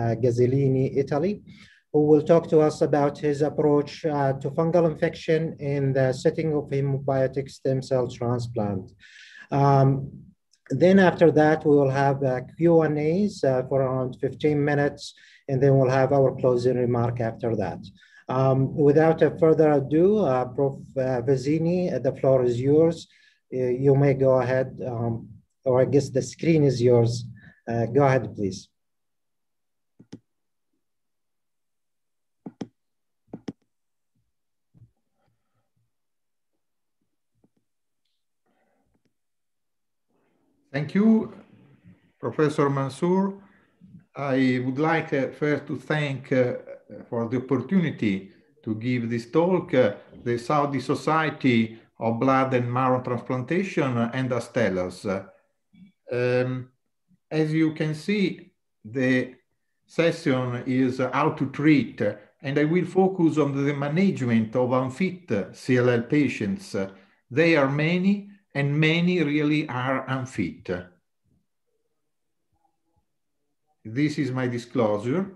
Uh, Gazzellini, Italy, who will talk to us about his approach uh, to fungal infection in the setting of hemobiotic stem cell transplant. Um, then after that, we will have uh, Q&As for around 15 minutes, and then we'll have our closing remark after that. Um, without further ado, uh, Prof. Vizzini, the floor is yours. you may go ahead, um, or I guess the screen is yours. Uh, go ahead, please. Thank you, Professor Mansour. I would like uh, first to thank uh, for the opportunity to give this talk, uh, the Saudi Society of Blood and Marrow Transplantation and Astellas. Um, as you can see, the session is how to treat, and I will focus on the management of unfit CLL patients. They are many, and many really are unfit. This is my disclosure.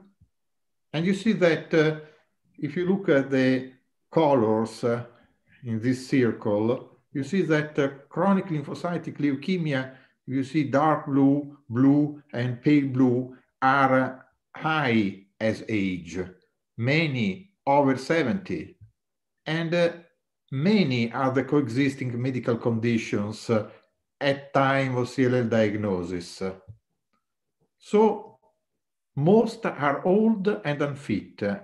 And you see that uh, if you look at the colors uh, in this circle, you see that uh, chronic lymphocytic leukemia, you see dark blue, blue, and pale blue are uh, high as age, many over 70. And uh, many are the coexisting medical conditions at time of CLL diagnosis. So most are old and unfit. Uh,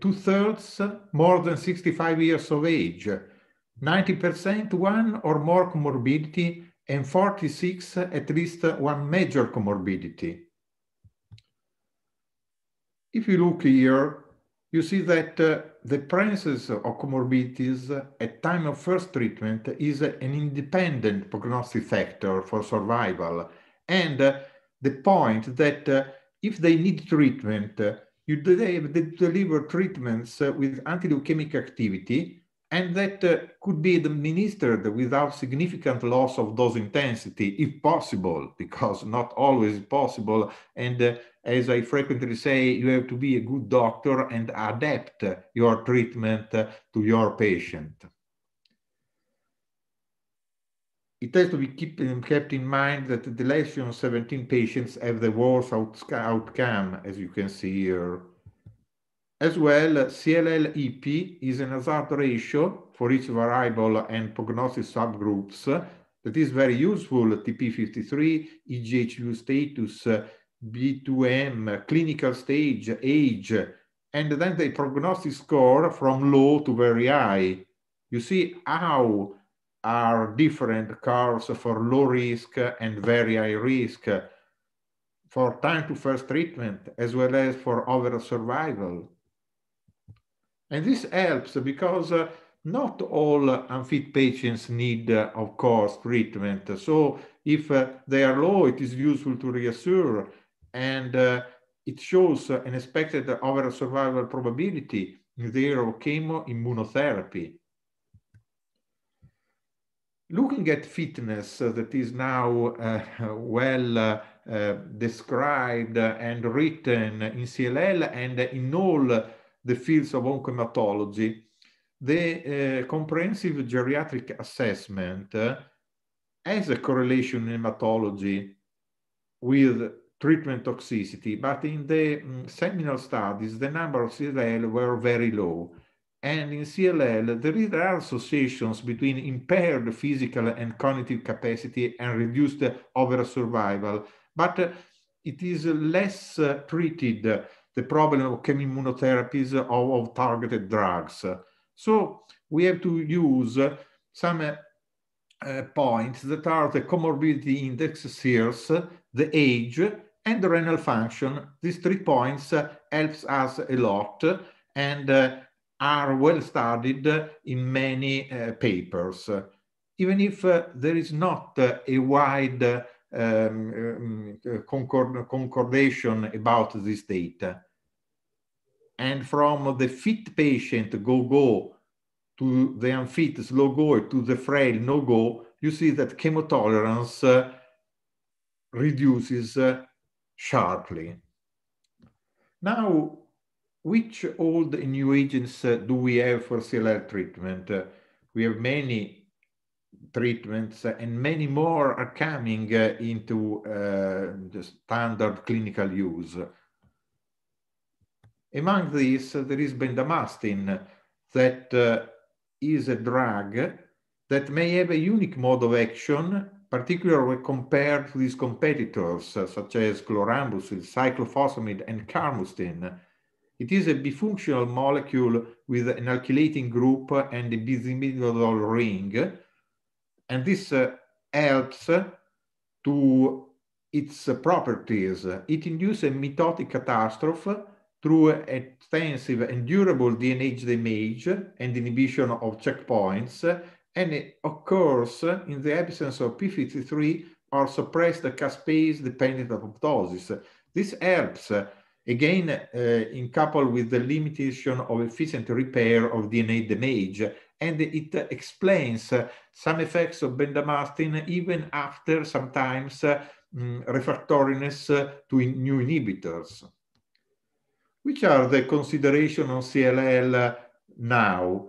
two thirds more than 65 years of age, 90% one or more comorbidity, and 46 at least one major comorbidity. If you look here, you see that uh, the presence of comorbidities at time of first treatment is an independent prognostic factor for survival. And uh, the point that uh, if they need treatment, you deliver treatments with anti-leukemic activity and that uh, could be administered without significant loss of dose intensity, if possible, because not always possible. And uh, as I frequently say, you have to be a good doctor and adapt your treatment to your patient. It has to be keep, um, kept in mind that the less 17 patients have the worst outcome, as you can see here. As well, CLL-EP is an hazard ratio for each variable and prognosis subgroups that is very useful, TP53, EGHU status, B2M, clinical stage, age, and then the prognosis score from low to very high. You see how are different curves for low risk and very high risk for time to first treatment, as well as for overall survival. And this helps because uh, not all unfit patients need, uh, of course, treatment. So if uh, they are low, it is useful to reassure and uh, it shows an expected overall survival probability in the era of chemo immunotherapy. Looking at fitness that is now uh, well uh, described and written in CLL and in all the fields of oncology, the uh, comprehensive geriatric assessment uh, has a correlation in hematology with treatment toxicity, but in the mm, seminal studies, the number of CLL were very low. And in CLL, there are associations between impaired physical and cognitive capacity and reduced overall survival, but eh, it is less treated the problem of chemoimmunotherapies or of targeted drugs. So we have to use some uh, points that are the comorbidity index, SEERS, the age, and the renal function. These three points uh, helps us a lot and uh, are well studied in many uh, papers. Even if uh, there is not uh, a wide um, um concord concordation about this data, and from the fit patient go-go to the unfit slow-go to the frail no-go, you see that chemotolerance uh, reduces uh, sharply. Now, which old new agents uh, do we have for CLL treatment? Uh, we have many treatments uh, and many more are coming uh, into standard clinical use. Among these, there is bendamustine that uh, is a drug that may have a unique mode of action, particularly compared to its competitors, uh, such as chlorambucil, cyclophosphamide, and carmustine. It is a bifunctional molecule with an alkylating group and a bisimidazole ring, and this uh, helps uh, to its uh, properties. It induces a mitotic catastrophe through extensive and durable DNA damage and inhibition of checkpoints, and it occurs in the absence of p53 or suppressed caspase-dependent apoptosis. This helps, again, uh, in couple with the limitation of efficient repair of DNA damage, and it explains some effects of bendamustine even after sometimes uh, refractoriness to new inhibitors. Which are the consideration on CLL now?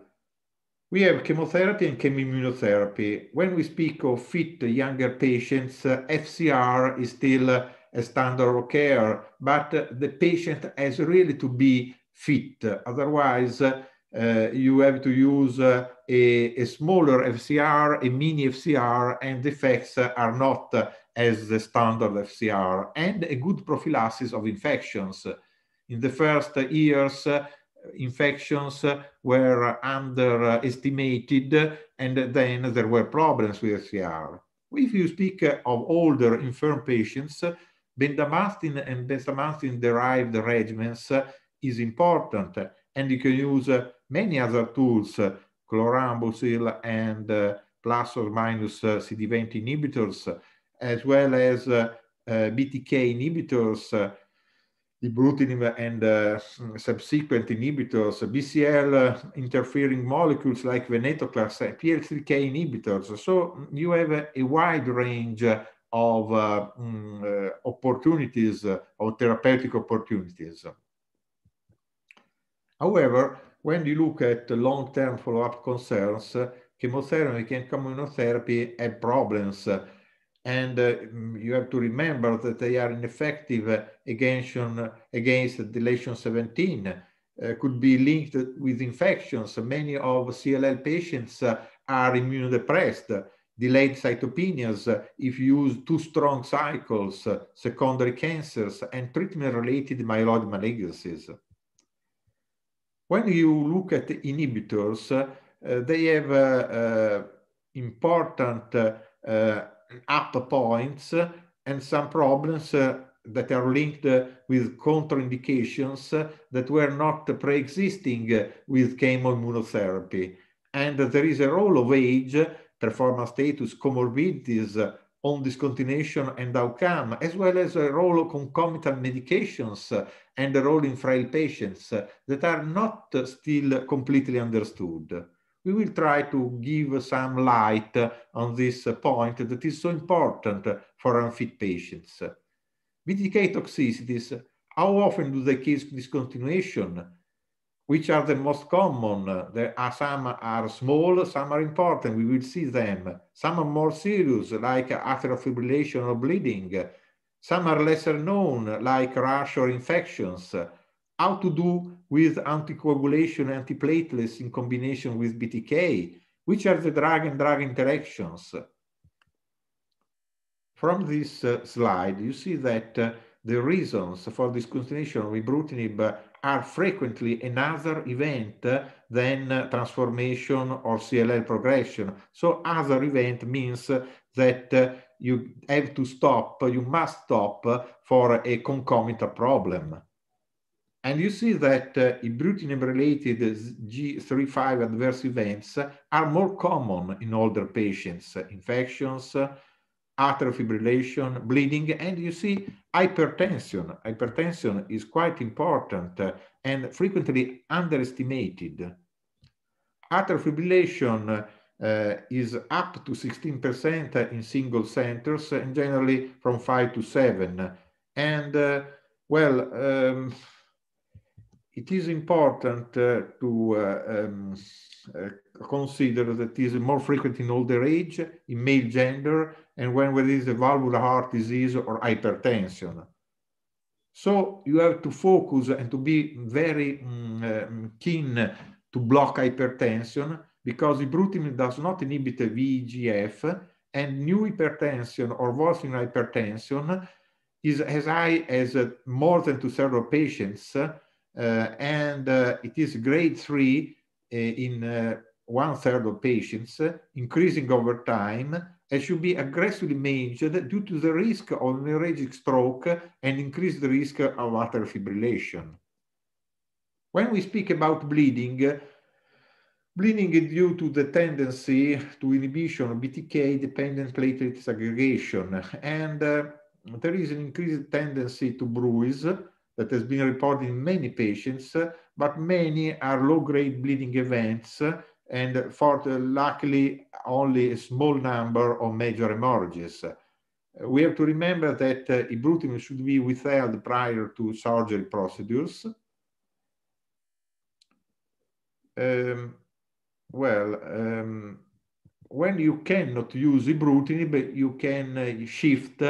We have chemotherapy and chemoimmunotherapy. When we speak of fit younger patients, FCR is still a standard of care, but the patient has really to be fit. Otherwise, uh, you have to use uh, a, a, smaller FCR, a mini FCR, and the effects are not as the standard FCR, and a good prophylaxis of infections in the first years, uh, infections were underestimated, and then there were problems with SCR. If you speak of older infirm patients, bendamustine and bendamustine-derived regimens is important, and you can use uh, many other tools, uh, chlorambucil and plus or minus CD20 inhibitors, as well as BTK inhibitors the ibrutinib and uh, subsequent inhibitors, BCL uh, interfering molecules like venetoclax and PL3K inhibitors. So you have a, a wide range of uh, um, uh, opportunities uh, or therapeutic opportunities. However, when you look at long-term follow-up concerns, chemotherapy and immunotherapy have problems and uh, you have to remember that they are ineffective against, against deletion 17, uh, could be linked with infections. Many of CLL patients uh, are immunodepressed, delayed cytopenias if you use too strong cycles, secondary cancers, and treatment-related myeloid malignancies. When you look at inhibitors, uh, they have important uh, up points and some problems uh, that are linked uh, with contraindications uh, that were not pre-existing with chemoimmunotherapy. And there is a role of age, performance status, comorbidities, on discontinuation and outcome, as well as a role of concomitant medications and a role in frail patients that are not still completely understood we will try to give some light on this point that is so important for unfit patients. BTK toxicities, how often do they cause discontinuation? Which are the most common? There are some are small, some are important. We will see them. Some are more serious, like atrial fibrillation or bleeding. Some are lesser known, like rash or infections how to do with anticoagulation, antiplatelets in combination with BTK, which are the drug and drug interactions. From this uh, slide, you see that uh, the reasons for discontinuation with brutinib are frequently another event uh, than uh, transformation or CLL progression. So other event means uh, that you have to stop, you must stop for a concomitant problem. And you see that uh, ibrutinib-related G35 adverse events are more common in older patients, uh, infections, uh, atrial fibrillation, bleeding, and you see hypertension. Hypertension is quite important uh, and frequently underestimated. Atrial fibrillation uh, is up to 16% in single centers and generally from 5 to 7. And uh, well, um, it is important uh, to uh, um, uh, consider more frequent in older age, in male gender, and when there is a valvular heart disease or hypertension. So you have to focus and to be very mm, um, keen to block hypertension because ibrutinib does not inhibit VEGF and new hypertension or worsening hypertension is as high as uh, more than two-thirds of patients uh, and uh, it is grade three uh, in one third of patients, increasing over time, and should be aggressively managed due to the risk of hemorrhagic stroke and increased risk of atrial fibrillation. When we speak about bleeding, bleeding is due to the tendency to inhibition of BTK-dependent platelet aggregation, and uh, there is an increased tendency to bruise, that has been reported in many patients, but many are low-grade bleeding events and for the, luckily only a small number of major hemorrhages. We have to remember that uh, ibrutinib should be withheld prior to surgery procedures. Um, well, um, when you cannot use ibrutinib, you can uh, shift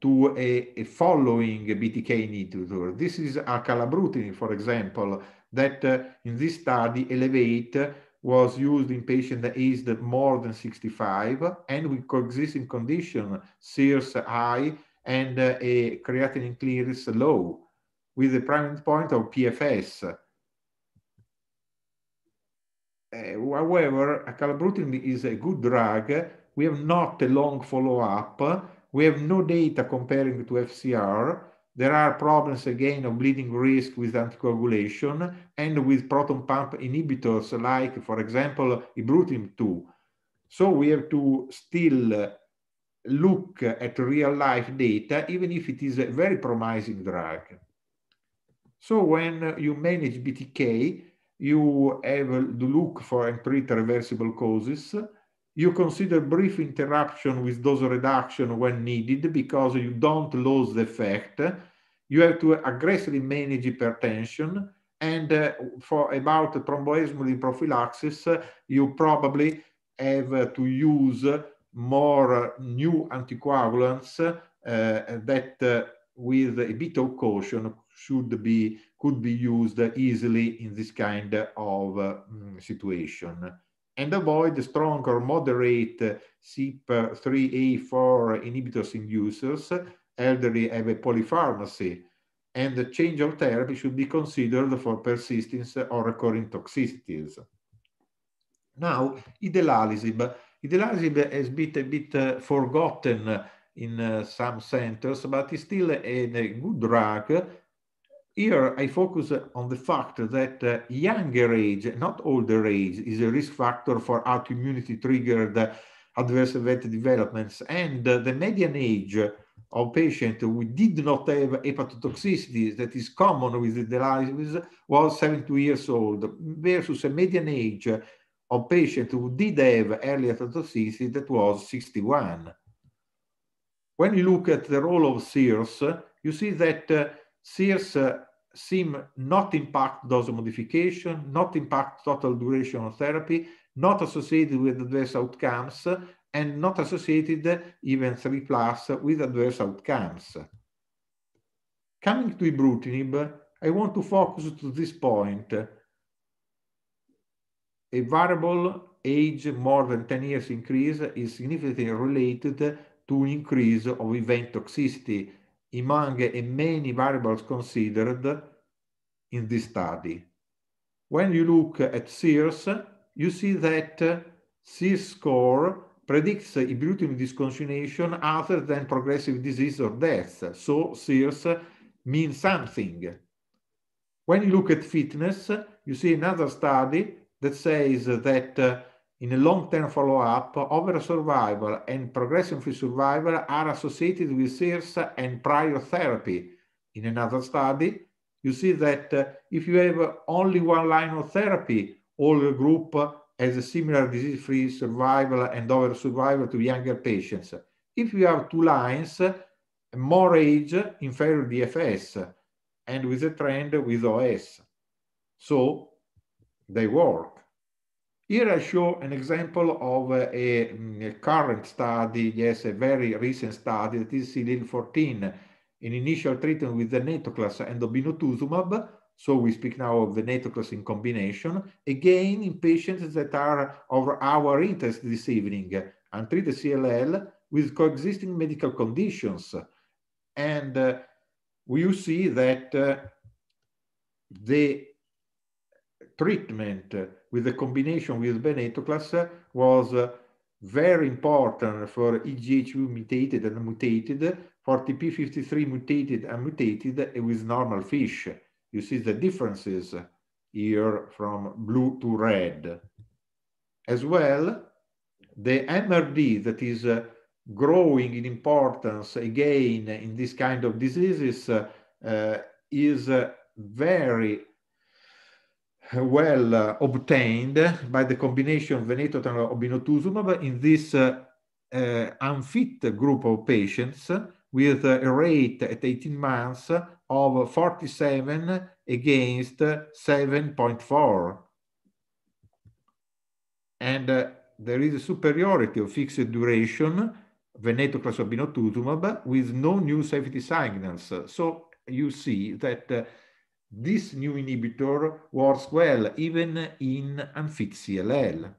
to a, a following BTK inhibitor. This is acalabrutinib, for example, that uh, in this study, ELEVATE was used in patients aged more than 65 and with coexisting condition, SEARS high and uh, a creatinine clearance low, with the prominent point of PFS. Uh, however, acalabrutinib is a good drug. We have not a long follow-up we have no data comparing to FCR. There are problems again of bleeding risk with anticoagulation and with proton pump inhibitors like, for example, ibrutinib 2. So we have to still look at real life data, even if it is a very promising drug. So when you manage BTK, you have to look for and treat reversible causes you consider brief interruption with dose reduction when needed because you don't lose the effect. You have to aggressively manage hypertension. And uh, for about thromboembolic prophylaxis, uh, you probably have uh, to use more new anticoagulants uh, that uh, with a bit of caution should be, could be used easily in this kind of uh, mm, situation and avoid strong or moderate CYP3A4 inhibitors inducers. Elderly have a polypharmacy, and the change of therapy should be considered for persistence or recurring toxicities. Now, idelalisib. Idelalisib has been a bit uh, forgotten in uh, some centers, but it's still a good drug here I focus on the fact that uh, younger age, not older age, is a risk factor for autoimmunity triggered adverse event developments. And uh, the median age of patients who did not have hepatotoxicity that is common with the dialysis was 72 years old versus a median age of patients who did have early hepatotoxicity that was 61. When you look at the role of SEERS, you see that uh, SEERS uh, seem not impact dose modification, not impact total duration of therapy, not associated with adverse outcomes, and not associated even 3 plus with adverse outcomes. Coming to ibrutinib, I want to focus to this point. A variable age more than 10 years increase is significantly related to increase of event toxicity, among many variables considered in this study. When you look at SEERS, you see that SEERS score predicts ibrutinib discontinuation other than progressive disease or death. So SEERS means something. When you look at fitness, you see another study that says that uh, in a long-term follow-up, overall survival and progression-free survival are associated with SIRS and prior therapy. In another study, you see that uh, if you have only one line of therapy, all the group has a similar disease-free survival and overall survival to younger patients. If you have two lines, more age, inferior DFS, and with a trend with OS. So they work. Here I show an example of a, mm, a current study, yes, a very recent study that is CDL14, an initial treatment with the venetoclax and obinutuzumab. So we speak now of the venetoclax in combination, again in patients that are of our interest this evening, untreated CLL with coexisting medical conditions. And uh, you see that uh, the treatment with the combination with venetoclax was very important for EGH2 mutated and mutated, for TP53 mutated and mutated with normal fish. You see the differences here from blue to red. As well, the MRD that is uh, growing in importance again in this kind of diseases uh, is uh, very well uh, obtained by the combination venetoclax obinutuzumab in this uh, uh, unfit group of patients with uh, a rate at 18 months of 47 against 7.4. And uh, there is a superiority of fixed duration, venetoclax obinutuzumab, with no new safety signals. So you see that uh, this new inhibitor works well even in unfit CLL.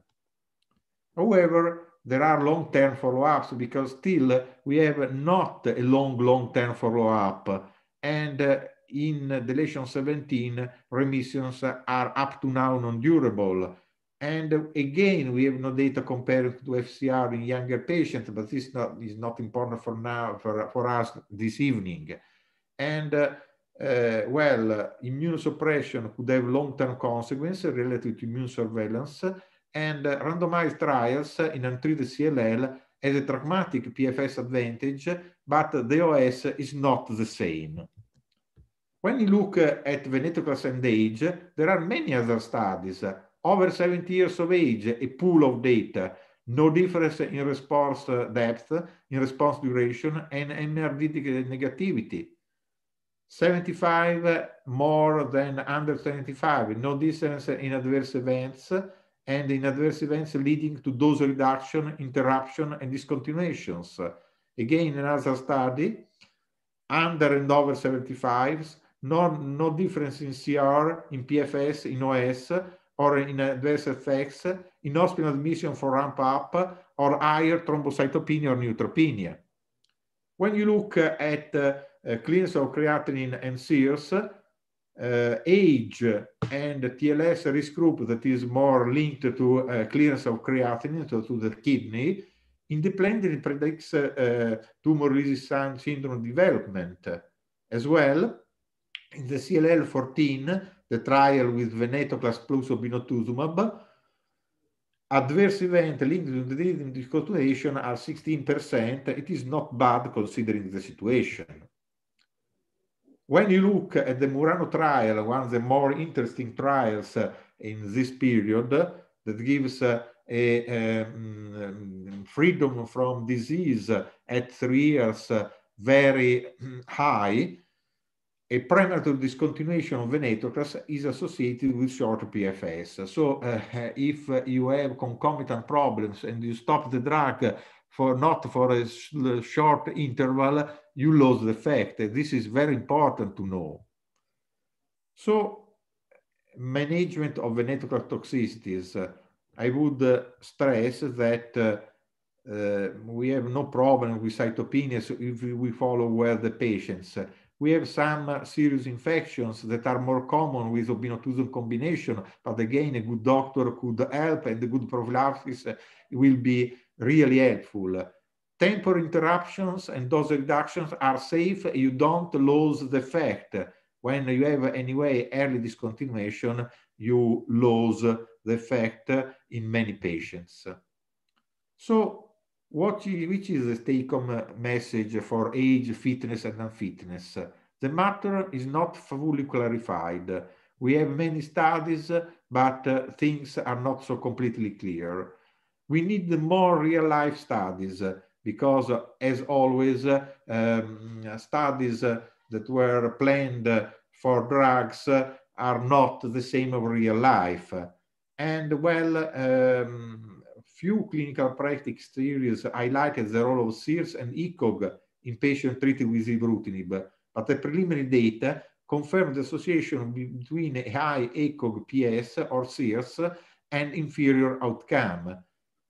However, there are long-term follow-ups because still we have not a long, long-term follow-up. And uh, in deletion 17, remissions are up to now non-durable. And uh, again, we have no data compared to FCR in younger patients, but this not, is not important for now, for, for us this evening. And uh, uh, well, immunosuppression could have long-term consequences related to immune surveillance and uh, randomized trials in untreated CLL has a pragmatic PFS advantage, but the OS is not the same. When you look at venetoclax and age, there are many other studies. Over 70 years of age, a pool of data, no difference in response depth, in response duration, and MRD negativity 75 more than under 75, no difference in adverse events and in adverse events leading to dose reduction, interruption, and discontinuations. Again, another study, under and over 75s, no, no difference in CR, in PFS, in OS, or in adverse effects, in hospital admission for ramp up, or higher thrombocytopenia or neutropenia. When you look at uh, Eh, clearance of creatinine and SEERS, eh, age and TLS risk group that is more linked to eh, clearance of creatinine, so to the kidney, independently predicts tumor resistance syndrome development. As well, in the CLL14, the trial with venetoclax plus obinutuzumab, adverse event linked to the discontinuation are 16%. It is not bad considering the situation. When you look at the Murano trial, one of the more interesting trials in this period that gives a, a um, freedom from disease at three years very high, a premature discontinuation of venetoclax is associated with short PFS. So uh, if you have concomitant problems and you stop the drug for not for a short interval, you lose the fact that this is very important to know. So management of venetoclax toxicities, uh, I would uh, stress that uh, uh, we have no problem with cytopenias if we follow well the patients. We have some serious infections that are more common with obinutuzum combination, but again, a good doctor could help and a good prophylaxis will be really helpful temporary interruptions and dose reductions are safe. You don't lose the effect. When you have anyway early discontinuation, you lose the effect in many patients. So what which is the take-home message for age, fitness, and unfitness? The matter is not fully clarified. We have many studies, but uh, things are not so completely clear. We need more real-life studies because uh, as always, uh, um, studies uh, that were planned for drugs are not the same of real life. And well, um, few clinical practice theories highlighted the role of Sears and ECOG in patients treated with ibrutinib, but the preliminary data confirmed the association between high ECOG PS or Sears and inferior outcome.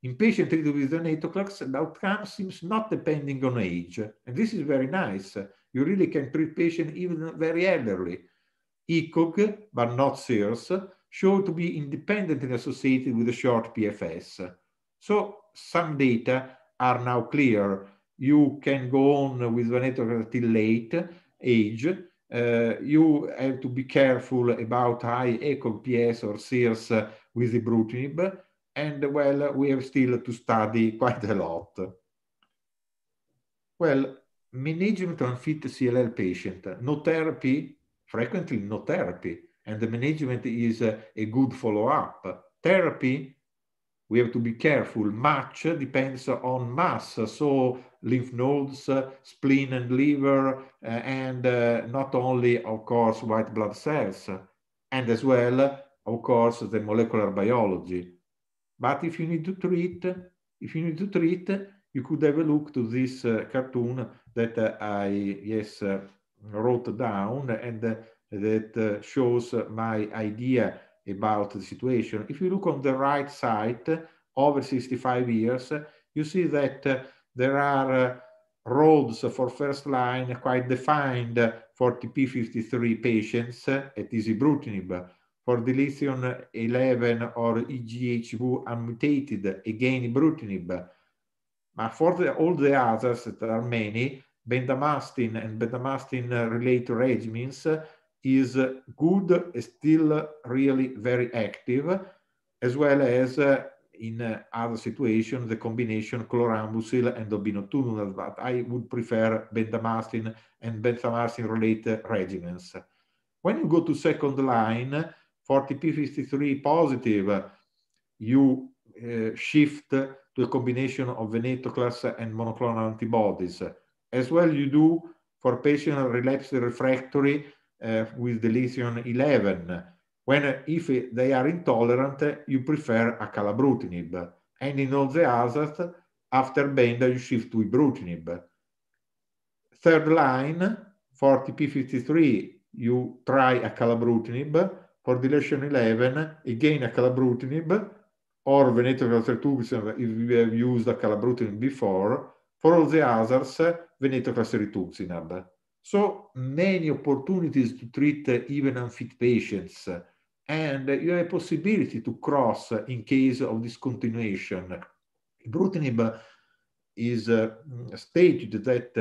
In patients treated with venetoclax, the outcome seems not depending on age. And this is very nice. You really can treat patients even very elderly. ECOG, but not SEERS, showed to be independently associated with a short PFS. So some data are now clear. You can go on with venetoclax till late age. Uh, you have to be careful about high ECOG PS or SEERS with ibrutinib and well, we have still to study quite a lot. Well, management on fit CLL patient, no therapy, frequently no therapy, and the management is a, a good follow-up. Therapy, we have to be careful, much depends on mass, so lymph nodes, spleen and liver, uh, and uh, not only, of course, white blood cells, and as well, of course, the molecular biology but if you need to treat, if you need to treat, you could have a look to this uh, cartoon that uh, I, yes, uh, wrote down and uh, that uh, shows my idea about the situation. If you look on the right side, over 65 years, you see that uh, there are roads for first line quite defined for TP53 patients at isibrutinib for deletion 11 or EGHU unmutated, again ibrutinib. But for the, all the others that are many, bendamastin and bendamastin related regimens is good, still really very active, as well as uh, in uh, other situations, the combination chlorambucil and obinutuzumab, but I would prefer bendamastin and bendamastin related regimens. When you go to second line, for TP53 positive, you uh, shift to a combination of venetoclax and monoclonal antibodies. As well you do for patient relapsed refractory uh, with deletion 11. When if they are intolerant, you prefer acalabrutinib. And in all the others, after Benda, you shift to ibrutinib. Third line, for TP53, you try acalabrutinib. For deletion 11, again a calabrutinib, or venetoclax if we have used a calabrutinib before, for all the others, venetoclax So many opportunities to treat even unfit patients, and you have a possibility to cross in case of discontinuation. Ibrutinib is uh, stated that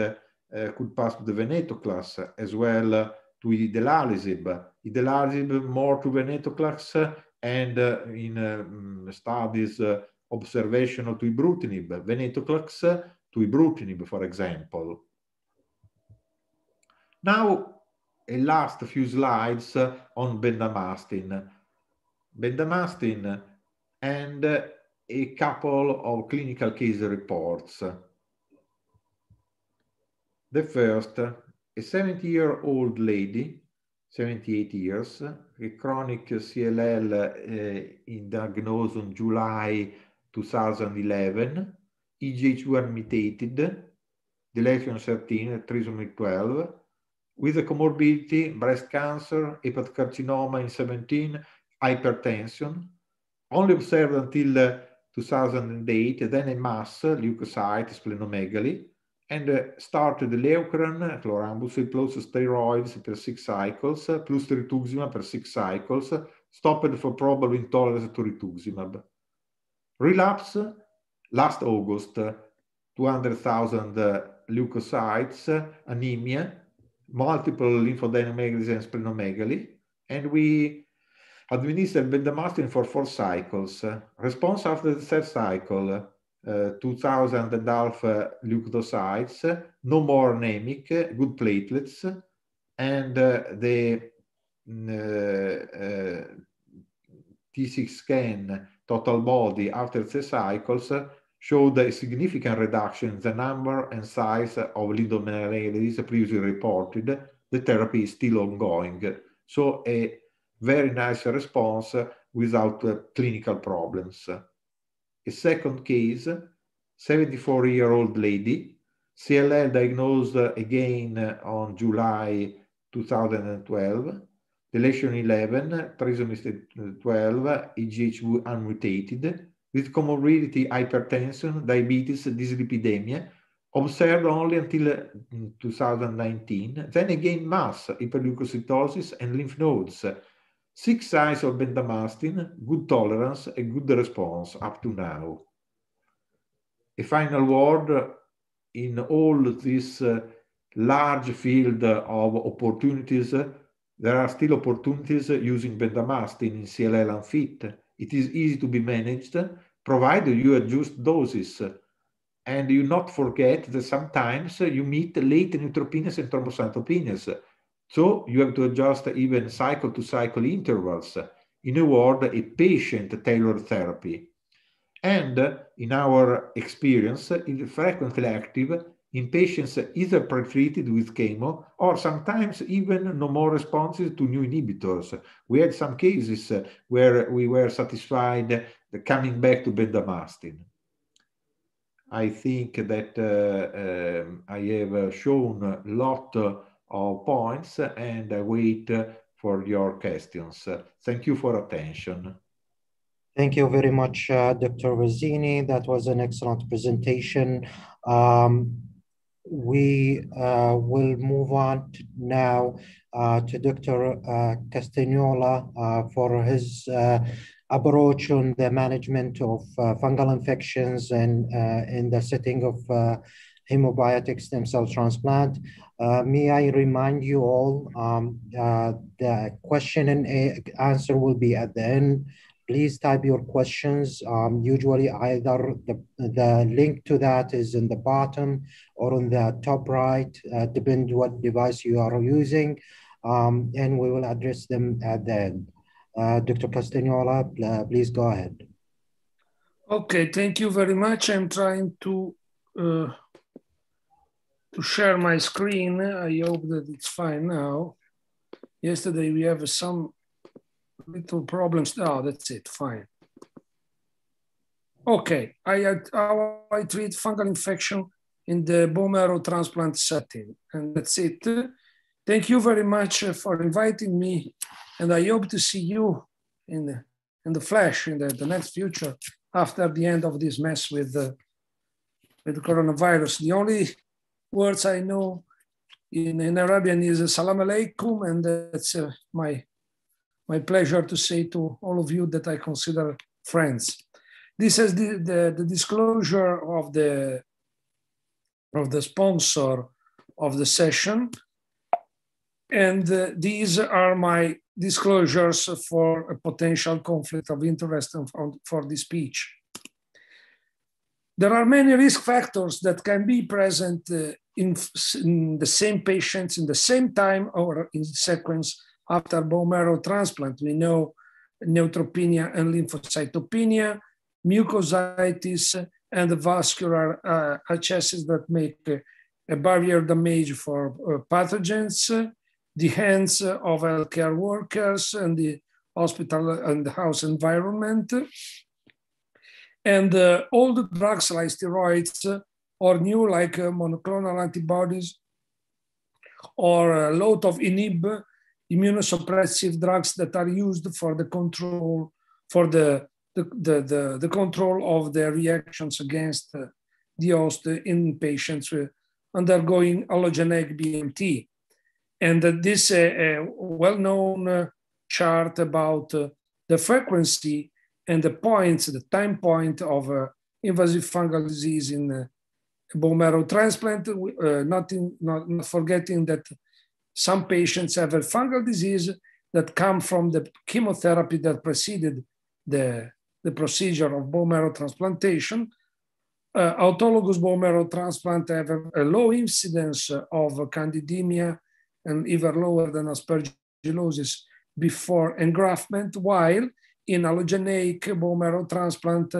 uh, could pass to the venetoclax as well to idelalisib. Idelalisib more to venetoclax and uh, in um, studies uh, observational to ibrutinib, venetoclax to ibrutinib, for example. Now, a last few slides uh, on bendamastin. Bendamastin and a couple of clinical case reports. The first a 70-year-old lady, 78 years, a chronic CLL uh, eh, in diagnosed on July 2011, EGH1 mutated, deletion 13, trisomy 12, with a comorbidity, breast cancer, hepatocarcinoma in 17, hypertension, only observed until eh, 2008, then a mass, leukocyte, splenomegaly, and uh, started leucrin, chlorambucil plus steroids per six cycles, plus rituximab per six cycles, stopped for probable intolerance to rituximab. Relapse last August, 200,000 uh, leukocytes, anemia, multiple lymphadenopathy and splenomegaly, and we administered bendamustine for four cycles. Response after the third cycle, Eh, 2000 and half eh, leukocytes, no more anemic, good platelets, and uh, the mm, T6 scan total body after three cycles showed a significant reduction in the number and size of lidomyelitis previously reported. The therapy is still ongoing. So a very nice response without clinical problems. A second case, 74-year-old lady, CLL diagnosed again on July 2012, deletion 11, trisomy 12, EGH unmutated, with comorbidity hypertension, diabetes, dyslipidemia, observed only until mm, 2019, then again mass, hyperleukocytosis, and lymph nodes, Six size of bendamustine, good tolerance and good response up to now. A final word in all this uh, large field of opportunities, there are still opportunities using bendamustine in CLL and FIT. It is easy to be managed, provided you adjust doses. And you not forget that sometimes you meet late neutropenias and thrombocytopenias so you have to adjust even cycle to cycle intervals. In a word, a patient tailored therapy. And in our experience, it's frequently active in patients either pretreated with chemo or sometimes even no more responses to new inhibitors. We had some cases where we were satisfied coming back to bendamastin. I think that uh, um, I have uh, shown a lot of points and I wait uh, for your questions. Thank you for attention. Thank you very much, uh, Dr. Rosini. That was an excellent presentation. Um, we uh, will move on to now uh, to Dr. Uh, Castagnola uh, for his approach on the management of fungal infections and in the setting of hemobiotic stem cell transplant. Uh, may I remind you all, um, uh, the question and answer will be at the end. Please type your questions. Um, usually either the, the link to that is in the bottom or on the top right, uh, depend what device you are using, um, and we will address them at the end. Uh, Dr. Castagnola, please go ahead. Okay, thank you very much. I'm trying to uh, to share my screen. I hope that it's fine now. Yesterday we have some little problems. Oh, that's it, fine. Okay, I, how I treat fungal infection in the bone marrow transplant setting. And that's it. Thank you very much for inviting me. And I hope to see you in the, in the flesh in the, the next future after the end of this mess with the, uh, with the coronavirus. The only words I know in, in Arabian is Assalamu uh, alaikum, and that's uh, my, my pleasure to say to all of you that I consider friends. This is the, the, the disclosure of the, of the sponsor of the session. And uh, these are my disclosures for a potential conflict of interest for, for this speech. There are many risk factors that can be present uh, in, in, the same patients in the same time or in sequence after bone marrow transplant. We know neutropenia and lymphocytopenia, mucositis, and the vascular uh, that make uh, a barrier damage for uh, pathogens, the hands of healthcare workers and the hospital and the house environment, and uh, all the drugs like steroids uh, or new like uh, monoclonal antibodies or a uh, lot of inhib immunosuppressive drugs that are used for the control for the the, the, the, the control of the reactions against the host in patients undergoing allogenic BMT. And this uh, well-known chart about the frequency and the points, the time point of uh, invasive fungal disease in uh, bone marrow transplant, uh, not, in, not, not, forgetting that some patients have a fungal disease that come from the chemotherapy that preceded the, the procedure of bone marrow transplantation. Uh, autologous bone marrow transplant have a, a low incidence of candidemia and even lower than aspergillosis before engraftment, while in allogeneic bone marrow transplant,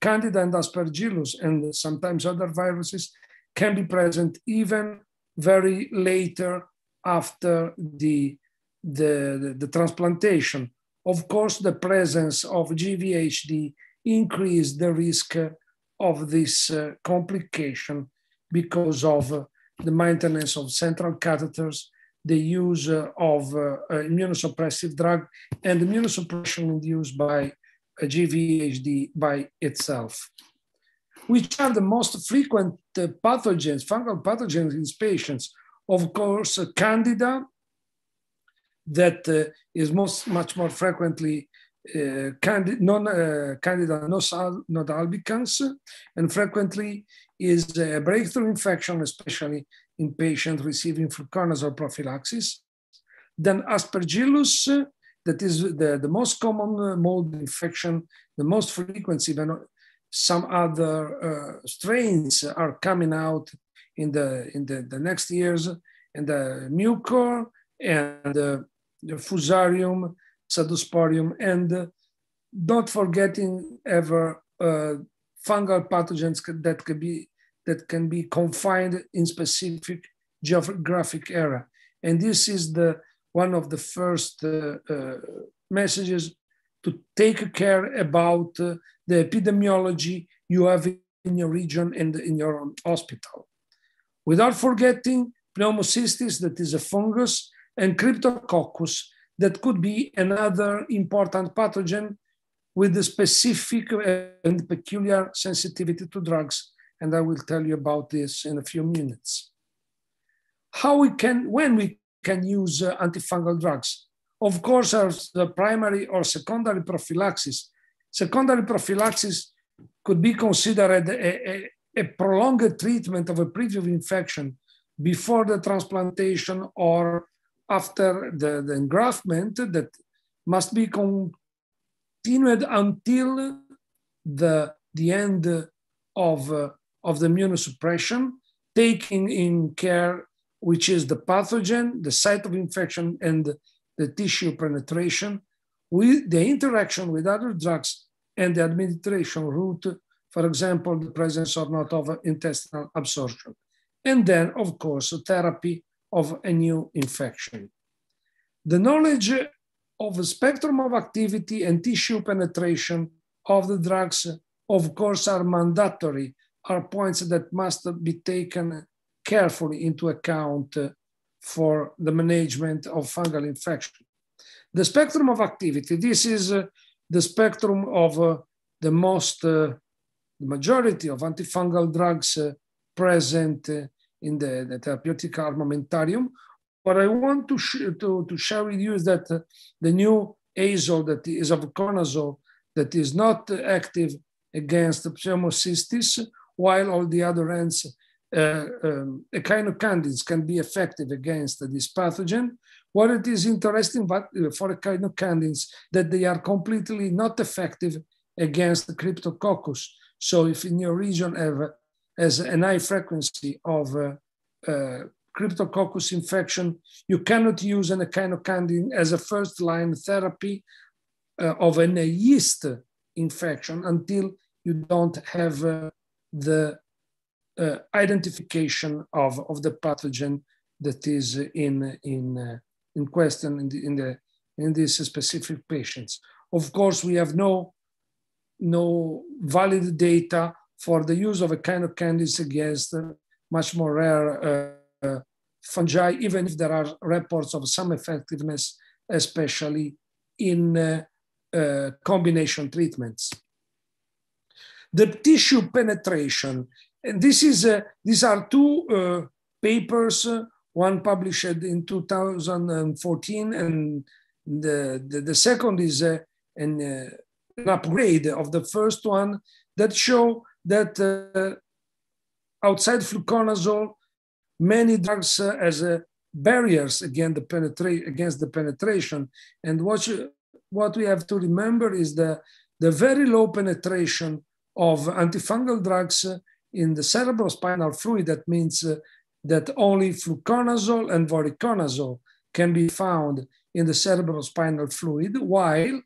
Candida and Aspergillus, and sometimes other viruses can be present even very later after the, the, the, the transplantation. Of course, the presence of GVHD increased the risk of this uh, complication because of uh, the maintenance of central catheters the use uh, of uh, uh, immunosuppressive drug and immunosuppression induced by GVHD by itself. Which are the most frequent pathogens, fungal pathogens in patients? Of course, Candida, that is most, much more frequently uh, candid, non, uh, candida nodal, and frequently is a breakthrough infection, especially in patients receiving fluconazole prophylaxis. Then aspergillus, that is the, the most common uh, mold infection, the most frequency, but uh, some other uh, strains are coming out in the in the, the next years, and the mucor and uh, the fusarium, sadosporium, and not forgetting ever fungal pathogens that could be that can be confined in specific geographic area. And this is the one of the first uh, uh, messages to take care about uh, the epidemiology you have in your region and in your own hospital. Without forgetting pneumocystis, that is a fungus, and cryptococcus, that could be another important pathogen with a specific and peculiar sensitivity to drugs and I will tell you about this in a few minutes. How we can, when we can use uh, antifungal drugs. Of course, as the primary or secondary prophylaxis. Secondary prophylaxis could be considered a, a, a prolonged treatment of a previous infection before the transplantation or after the, the engraftment that must be continued until the, the end of uh, of the immunosuppression, taking in care which is the pathogen, the site of infection, and the, tissue penetration, with the interaction with other drugs and the administration route, for example, the presence or not of intestinal absorption. And then, of course, therapy of a new infection. The knowledge of the spectrum of activity and tissue penetration of the drugs, of course, are mandatory are points that must be taken carefully into account uh, for the management of fungal infection. The spectrum of activity, this is uh, the spectrum of uh, the most, the majority of antifungal drugs present in the, the, therapeutic armamentarium. What I want to, sh to, to, share with you is that the new azole that is of conazole that is not active against pseumocystis while all the other ends, uh, um, a kind of candidates can be effective against this pathogen. What it is interesting but uh, for a kind of candidates that they are completely not effective against the cryptococcus. So if in your region have as an high frequency of uh, uh, cryptococcus infection, you cannot use an echinocandin as a first line therapy uh, of an yeast infection until you don't have uh, the uh, identification of, of the pathogen that is in, in, uh, in question in, the, in, the, in these specific patients. Of course, we have no, no valid data for the use of a kind of candies against much more rare uh, uh, fungi, even if there are reports of some effectiveness, especially in uh, uh, combination treatments the tissue penetration. And this is, uh, these are two uh, papers, uh, one published in 2014, and the, the, the second is uh, an, uh, an, upgrade of the first one that show that outside fluconazole, many drugs as barriers against the, penetra- against the penetration. And what, you, what we have to remember is the, the very low penetration of antifungal drugs in the cerebrospinal fluid. That means uh, that only fluconazole and voriconazole can be found in the cerebrospinal fluid, while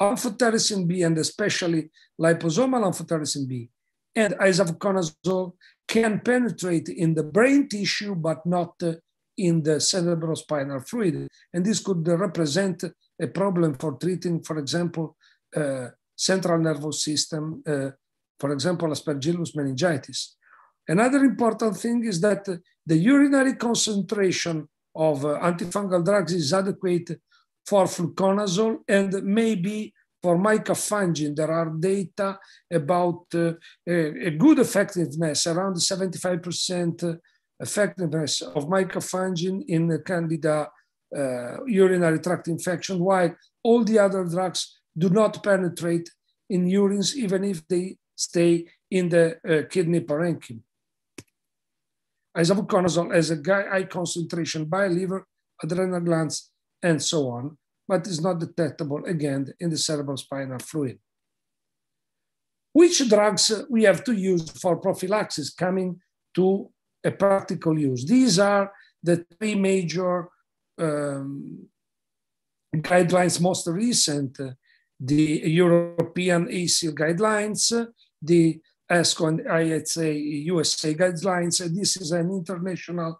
amphotericin B and especially liposomal amphotericin B and isavuconazole can penetrate in the brain tissue, but not uh, in the cerebrospinal fluid. And this could represent a problem for treating, for example, uh, central nervous system, uh, for example, aspergillus meningitis. Another important thing is that the urinary concentration of uh, antifungal drugs is adequate for fluconazole and maybe for mycofungin. There are data about uh, a good effectiveness, around 75% effectiveness of mycofungin in candida uh, urinary tract infection, while all the other drugs do not penetrate in urines even if they stay in the uh, kidney parenchyma. Isavuconazole has a high concentration by liver, adrenal glands, and so on, but is not detectable again in the cerebral spinal fluid. Which drugs uh, we have to use for prophylaxis coming to a practical use? These are the three major um, guidelines most recent uh, the European ACIL guidelines, the ESCO and IHA USA guidelines. this is an international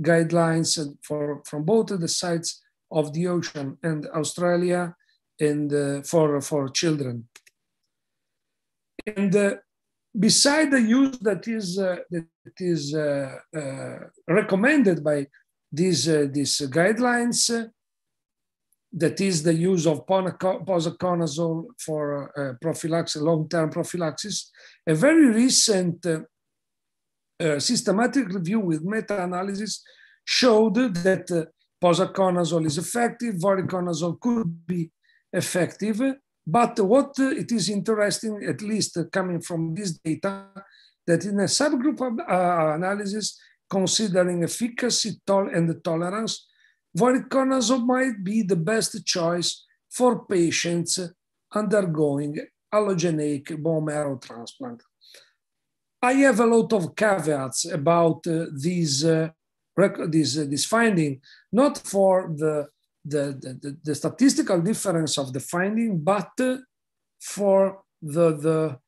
guidelines for, from both the sides of the ocean and Australia and uh, for, for children. And uh, beside the use that is, uh, that is uh, uh, recommended by these, uh, these guidelines, that is the use of posaconazole for uh, prophylaxis, long-term prophylaxis. A very recent uh, uh, systematic review with meta-analysis showed that uh, posaconazole is effective, voriconazole could be effective, but what it is interesting, at least coming from this data, that in a subgroup of, uh, analysis, considering efficacy tol and tolerance, voriconazole be the best choice for patients undergoing allogeneic bone marrow transplant. I have a lot of caveats about uh, these, uh, this, uh, this finding, not for the, the, the, the, statistical difference of the finding, but uh, for the, the,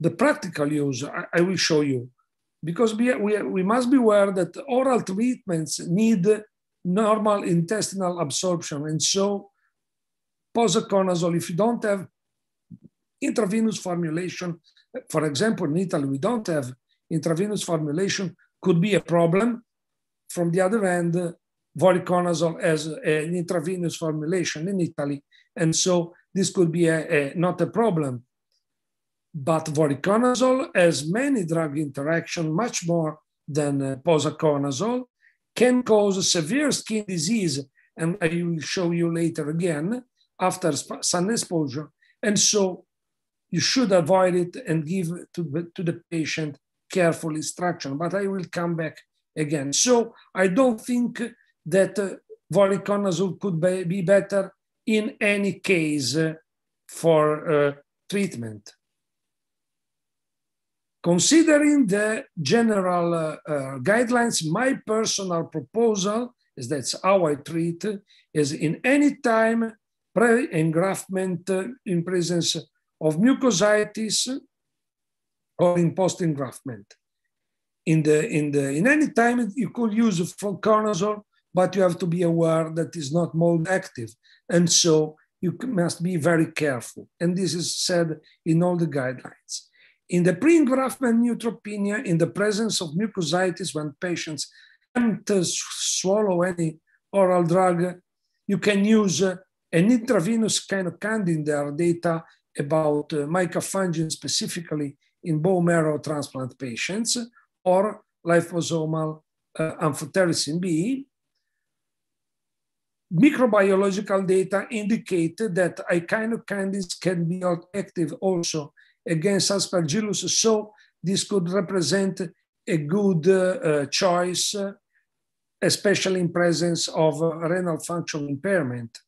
the practical use. I, I will show you. Because we, we, we must beware that oral treatments need normal intestinal absorption. And so posaconazole, if you don't have intravenous formulation, for example, in Italy, we don't have intravenous formulation, could be a problem. From the other end, voriconazole as an intravenous formulation in Italy. And so this could be a, a, not a problem. But voriconazole has many drug interaction, much more than uh, posaconazole can cause severe skin disease, and I will show you later again after sun exposure. And so you should avoid it and give to, to the patient careful instruction, but I will come back again. So I don't think that uh, voriconazole could be, be better in any case uh, for uh, treatment. Considering the general uh, uh, guidelines, my personal proposal is that's how I treat is in any time pre-engraftment uh, in presence of mucositis or in post-engraftment. In, the, in, the, in any time you could use fluconazole, but you have to be aware that it's not mold active. And so you must be very careful. And this is said in all the guidelines. In the pre-engraftment neutropenia, in the presence of mucositis when patients can't swallow any oral drug, you can use uh, an intravenous kind of candidate. There are data about uh, mycofungin specifically in bone marrow transplant patients or liposomal uh, amphotericin B. Microbiological data indicate that icanocandids can be active also against Aspergillus. So this could represent a good uh, choice, especially in presence of renal function impairment.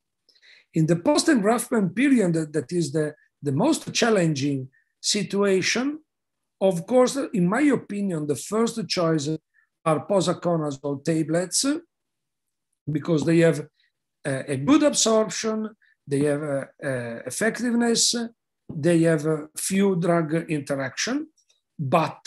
In the post-engraftment period, that is the, the most challenging situation, of course, in my opinion, the first choice are posaconazole tablets because they have a good absorption, they have a, effectiveness, they have a few drug interaction, but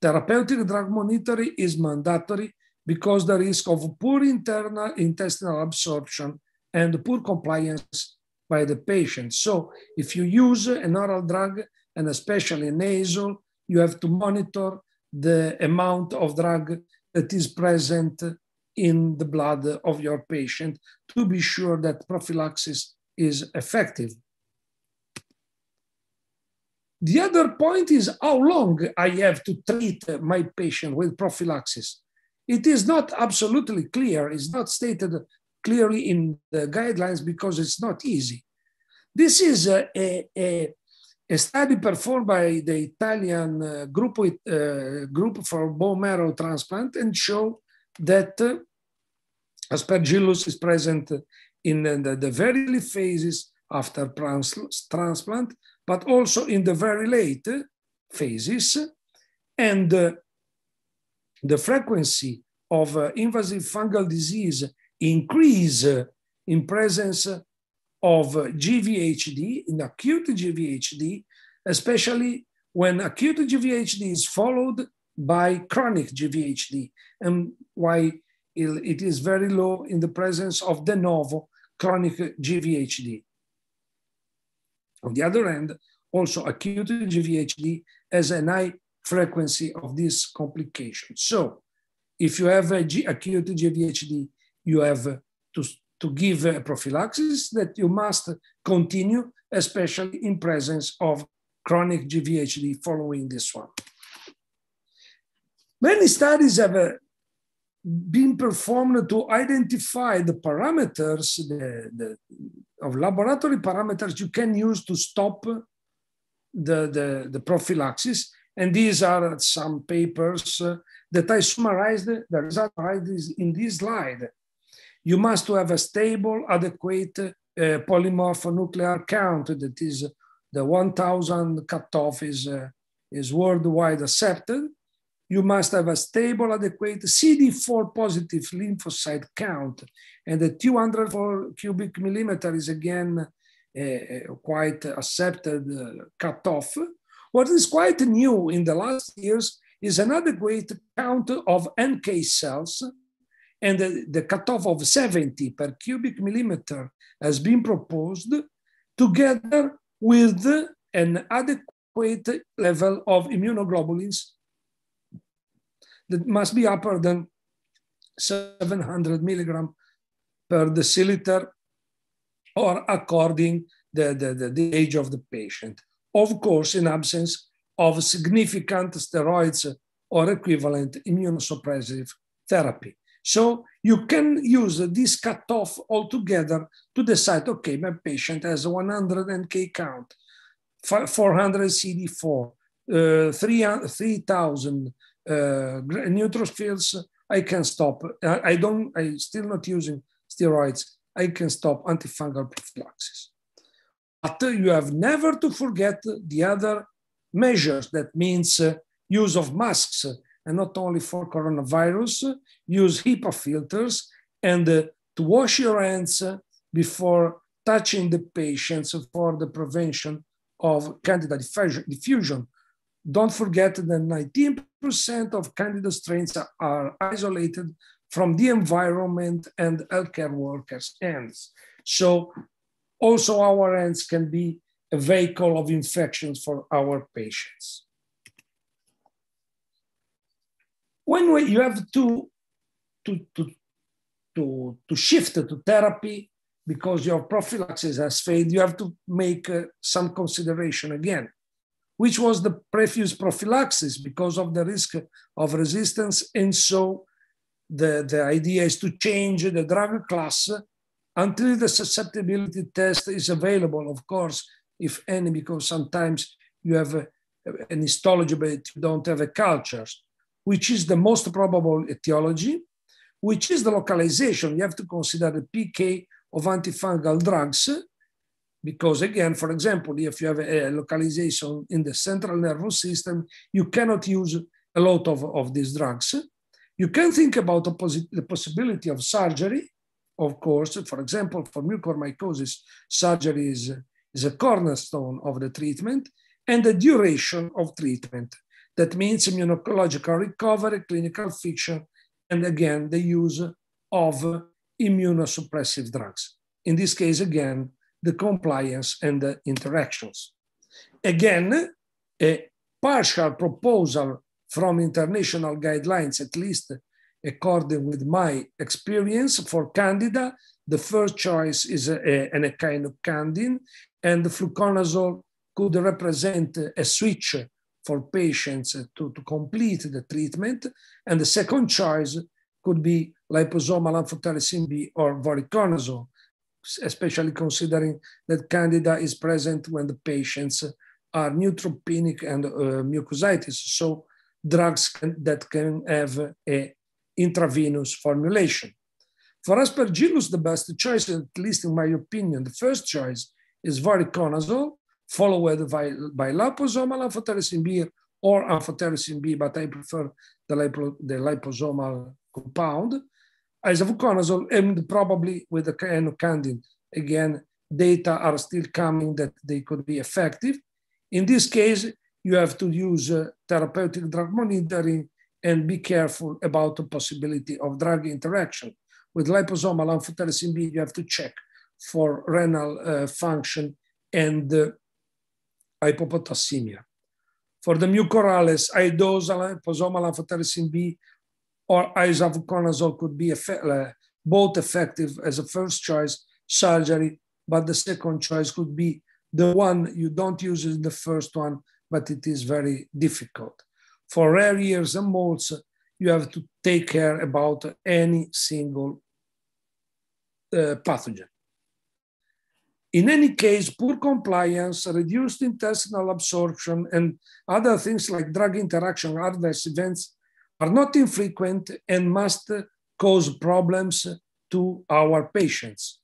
therapeutic drug monitoring is mandatory because the risk of poor internal intestinal absorption and poor compliance by the patient. So if you use an oral drug and especially nasal, you have to monitor the amount of drug that is present in the blood of your patient to be sure that prophylaxis is effective. The other point is how long I have to treat my patient with prophylaxis. It is not absolutely clear, it's not stated clearly in the guidelines because it's not easy. This is a, a, a study performed by the Italian uh, group, with, uh, group for bone marrow transplant and show that uh, aspergillus is present in the, the, the very early phases after trans transplant but also in the very late phases. And uh, the frequency of uh, invasive fungal disease increase uh, in presence of uh, GVHD, in acute GVHD, especially when acute GVHD is followed by chronic GVHD, and why it is very low in the presence of de novo chronic GVHD. On the other hand, also acute GVHD has a high frequency of this complication. So if you have a G acute GVHD, you have to, to give a prophylaxis that you must continue, especially in presence of chronic GVHD following this one. Many studies have uh, being performed to identify the parameters the, the, of laboratory parameters you can use to stop the, the, the prophylaxis. And these are some papers uh, that I summarized, the result is in this slide. You must have a stable, adequate uh, polymorph nuclear count that is the 1000 cutoff is, uh, is worldwide accepted you must have a stable, adequate CD4 positive lymphocyte count. And the 200 cubic millimeter is again eh, eh, quite accepted eh, cutoff. What is quite new in the last years is an adequate count of NK cells and the, the cutoff of 70 per cubic millimeter has been proposed together with an adequate level of immunoglobulins that must be upper than 700 milligram per deciliter or according the, the, the, the age of the patient. Of course, in absence of significant steroids or equivalent immunosuppressive therapy. So you can use this cutoff altogether to decide, okay, my patient has 100 NK count, 400 CD4, uh, 3,000 uh, neutrophils, I can stop. Uh, I don't, I still not using steroids. I can stop antifungal prophylaxis. But you have never to forget the other measures. That means uh, use of masks, and not only for coronavirus, use HIPAA filters and to wash your hands before touching the patients for the prevention of candida diffusion, don't forget that 19% of Candida strains are isolated from the environment and healthcare workers' hands. So also our hands can be a vehicle of infections for our patients. When we, you have to, to, to, to, to shift to therapy because your prophylaxis has failed, you have to make uh, some consideration again which was the previous prophylaxis because of the risk of resistance. And so the, the idea is to change the drug class until the susceptibility test is available, of course, if any, because sometimes you have a, an histology, but you don't have a culture, which is the most probable etiology, which is the localization. You have to consider the PK of antifungal drugs because again, for example, if you have a localization in the central nervous system, you cannot use a lot of, of these drugs. You can think about the, the possibility of surgery, of course. For example, for mucormycosis, surgery is, is a cornerstone of the treatment and the duration of treatment. That means immunological recovery, clinical fiction, and again, the use of immunosuppressive drugs. In this case, again, the compliance and the interactions. Again, a partial proposal from international guidelines, at least according with my experience for candida, the first choice is a, a, kind of candin, and the fluconazole could represent a switch for patients to, to complete the treatment. And the second choice could be liposomal amphotericin B or voriconazole especially considering that candida is present when the patients are neutropenic and uh, mucositis. So drugs can, that can have a intravenous formulation. For aspergillus, the best choice, at least in my opinion, the first choice is voriconazole, followed by, by liposomal amphotericin B or amphotericin B, but I prefer the, lipo, the liposomal compound isavuconazole and probably with the candin. Again, data are still coming that they could be effective. In this case, you have to use uh, therapeutic drug monitoring and be careful about the possibility of drug interaction. With liposomal amphotericin B, you have to check for renal uh, function and uh, hypopotassemia. For the mucorales, I dose liposomal amphotericin B or isavuconazole could be uh, both effective as a first choice surgery, but the second choice could be the one you don't use in the first one, but it is very difficult. For rare ears and molds, you have to take care about any single uh, pathogen. In any case, poor compliance, reduced intestinal absorption, and other things like drug interaction adverse events are not infrequent and must cause problems to our patients.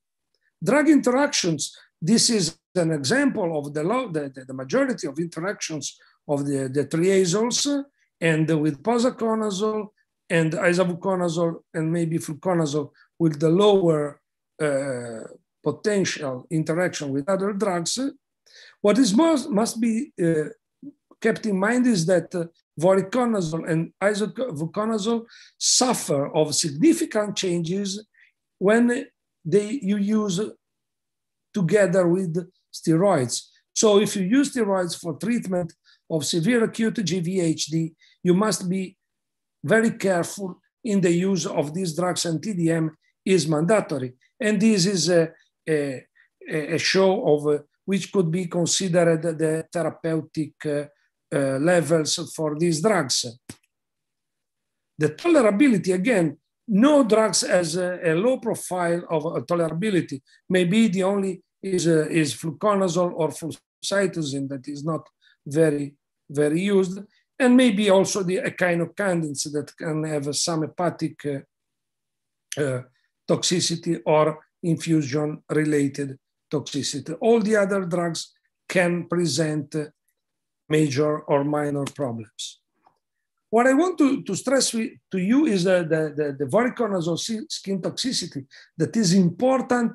Drug interactions, this is an example of the, low, the, the, majority of interactions of the, the triazoles and with posaconazole and isavuconazole and maybe fluconazole with the lower uh, potential interaction with other drugs. What is most, must be uh, kept in mind is that uh, voriconazole and isoconazole suffer of significant changes when they you use together with steroids. So if you use steroids for treatment of severe acute GVHD, you must be very careful in the use of these drugs and TDM is mandatory. And this is a, a, a show of uh, which could be considered the therapeutic uh, uh, levels for these drugs. The tolerability, again, no drugs has a, a low profile of uh, tolerability. Maybe the only is, uh, is fluconazole or flucytosine that is not very, very used. And maybe also the echinocandins that can have some hepatic uh, uh, toxicity or infusion related toxicity. All the other drugs can present major or minor problems. What I want to, to stress to you is the, the, the, voriconazole skin toxicity that is important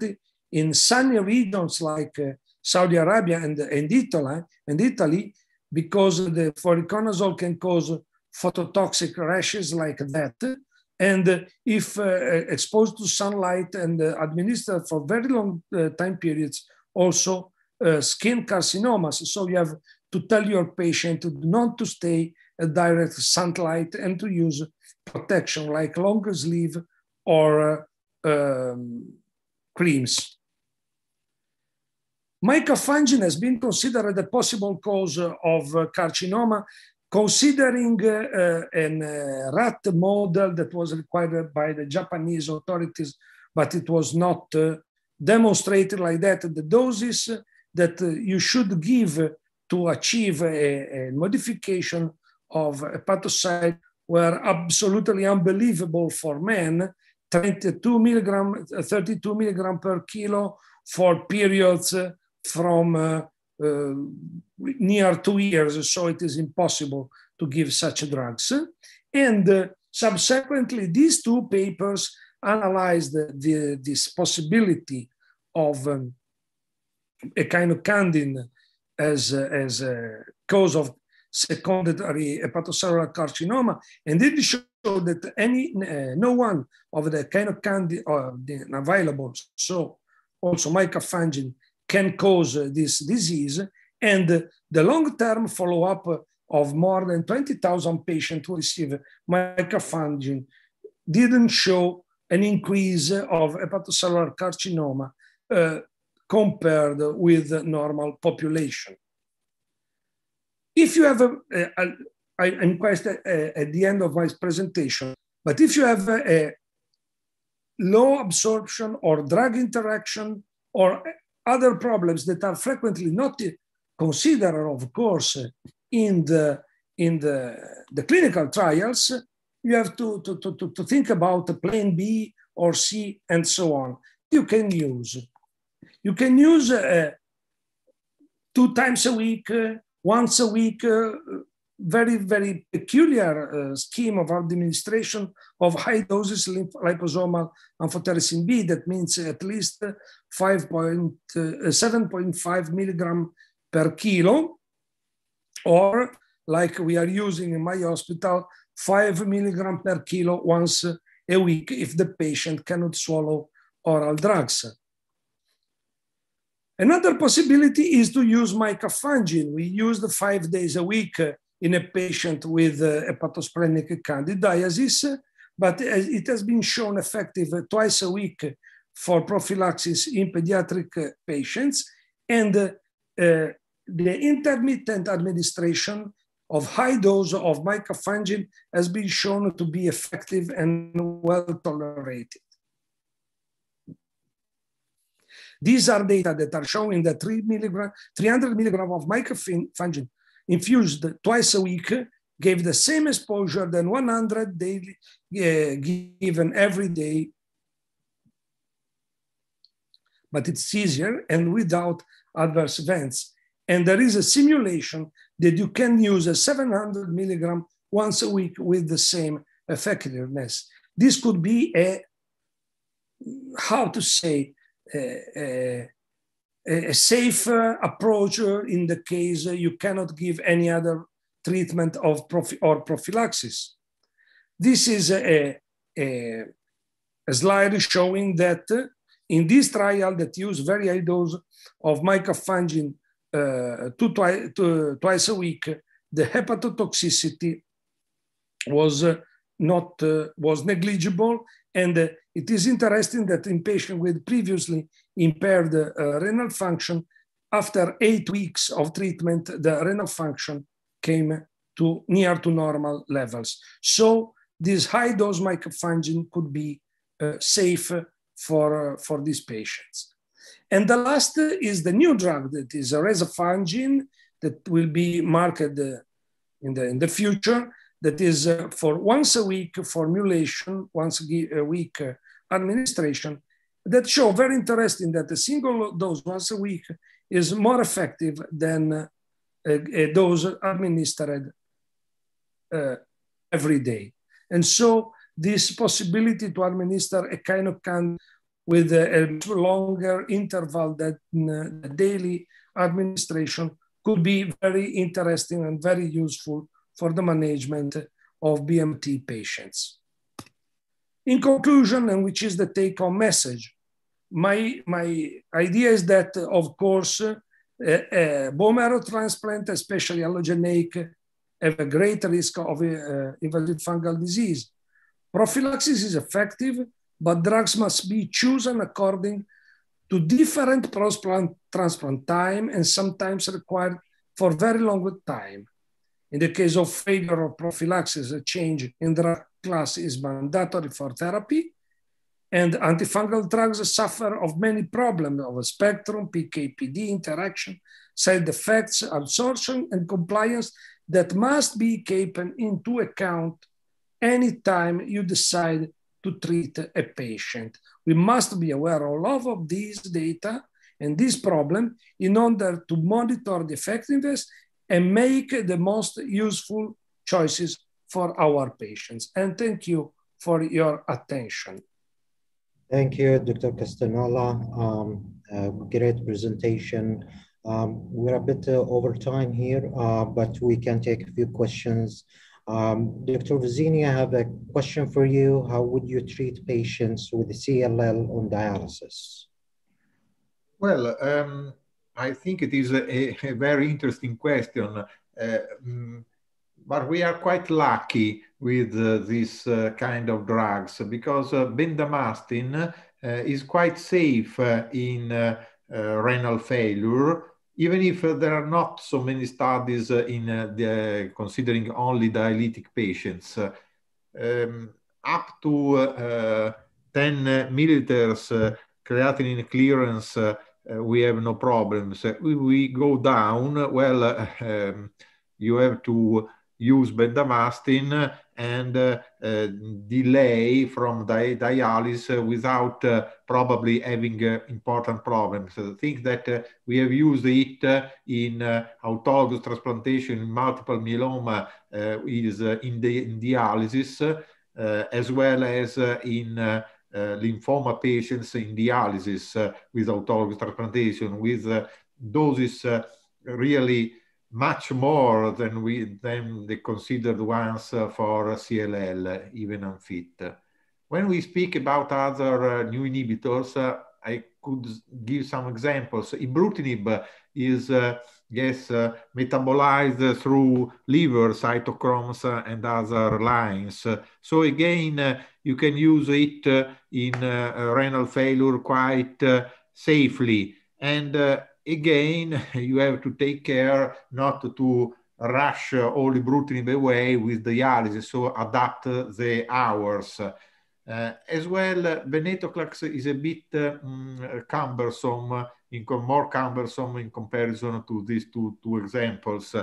in sunny regions like uh, Saudi Arabia and, and, Italy, and Italy because the voriconazole can cause phototoxic rashes like that. And if uh, exposed to sunlight and uh, administered for very long uh, time periods, also uh, skin carcinomas. So you have to tell your patient not to stay at direct sunlight and to use protection like longer sleeve or uh, um, creams. Mycofungin has been considered a possible cause of carcinoma, considering uh, uh, an, uh, rat model that was required by the Japanese authorities, but it was not uh, demonstrated like that. The doses that uh, you should give to achieve a, a modification of hepatocyte were absolutely unbelievable for men, 32 milligram, 32 milligram per kilo for periods from uh, uh, near two years. So it is impossible to give such drugs. And uh, subsequently, these two papers analyzed the, this possibility of um, a kind of candin as a, uh, as a cause of secondary hepatocellular carcinoma, and it showed that any uh, no one of the kind of candy uh, available, so also mycophanger can cause uh, this disease, and the long-term follow-up of more than 20,000 patients who receive mycophanger didn't show an increase of hepatocellular carcinoma uh, compared with normal population. If you have I'm quite at the end of my presentation, but if you have a, a low absorption or drug interaction or other problems that are frequently not considered, of course, in the in the, the clinical trials, you have to, to, to, to think about a plan B or C and so on. You can use you can use uh, two times a week, uh, once a week, uh, very, very peculiar uh, scheme of administration of high doses liposomal amphotericin B. That means at least uh, 7.5 milligram per kilo, or like we are using in my hospital, 5 milligram per kilo once a week if the patient cannot swallow oral drugs. Another possibility is to use micafungin. We use the five days a week uh, in a patient with uh, hepatosplenic candidiasis, but uh, it has been shown effective twice a week for prophylaxis in pediatric patients. And the intermittent administration of high dose of mycofungin has been shown to be effective and well tolerated. These are data that are showing that 3 milligram, 300 milligram of microfungin infused twice a week gave the same exposure than 100 daily uh, given every day. But it's easier and without adverse events. And there is a simulation that you can use a 700 milligram once a week with the same effectiveness. This could be a, how to say, a, a, safe uh, approach uh, in the case uh, you cannot give any other treatment of prophy or prophylaxis. This is a, a, a slide showing that in this trial that used very high dose of mycofungin uh, two, twi two, twice a week, the hepatotoxicity was uh, not uh, was negligible, and it is interesting that in patients with previously impaired uh, renal function, after eight weeks of treatment, the renal function came to near to normal levels. So this high dose mycophanger could be uh, safe for, uh, for these patients. And the last is the new drug that is a resafungin that will be marketed in the, in the future that is uh, for once a week formulation, once a week uh, administration that show very interesting that a single dose once a week is more effective than a, a dose administered uh, every day. And so this possibility to administer a kind of can with a, a longer interval than uh, daily administration could be very interesting and very useful for the management of BMT patients. In conclusion, and which is the take home message, my, my idea is that, of course, uh, uh, bone marrow transplant, especially allogeneic, have a great risk of uh, invasive fungal disease. Prophylaxis is effective, but drugs must be chosen according to different transplant, transplant time and sometimes required for very long time. In the case of failure of prophylaxis, a change in drug class is mandatory for therapy. And antifungal drugs suffer of many problems of a spectrum, PKPD interaction, side effects, absorption, and compliance that must be taken into account anytime you decide to treat a patient. We must be aware of all of these data and this problem in order to monitor the effectiveness and make the most useful choices for our patients. And thank you for your attention. Thank you, Dr. Castanola. Um, great presentation. Um, we're a bit uh, over time here, uh, but we can take a few questions. Um, Dr. Vizzini, I have a question for you. How would you treat patients with CLL on dialysis? Well, um, I think it is a, a very interesting question. Uh, mm, but we are quite lucky with uh, this uh, kind of drugs because uh, bendamastin uh, is quite safe uh, in renal failure, even if there are not so many studies in the, considering only dialytic patients. Um, up to 10 milliliters creatinine clearance we have no problems. we go down, well, um, you have to use bendamustine and uh, uh, delay from di- dialysis uh, without probably having uh, important problems. So think that uh, we have used it uh, in autologous transplantation in multiple myeloma is in, the, in dialysis as well as in Eh, lymphoma patients in dialysis eh, with autologous transplantation, with eh, doses really much more than we than the considered ones for CLL, even unfit. When we speak about other new inhibitors, I could give some examples. Ibrutinib is gas uh, metabolized uh, through liver, cytochromes, uh, and other lines. So again, you can use it in renal failure quite safely. And again, you have to take care not to rush all the the away with dialysis, so adapt the hours. Uh, as well, venetoclax is a bit mm, cumbersome in more cumbersome in comparison to these two, two examples.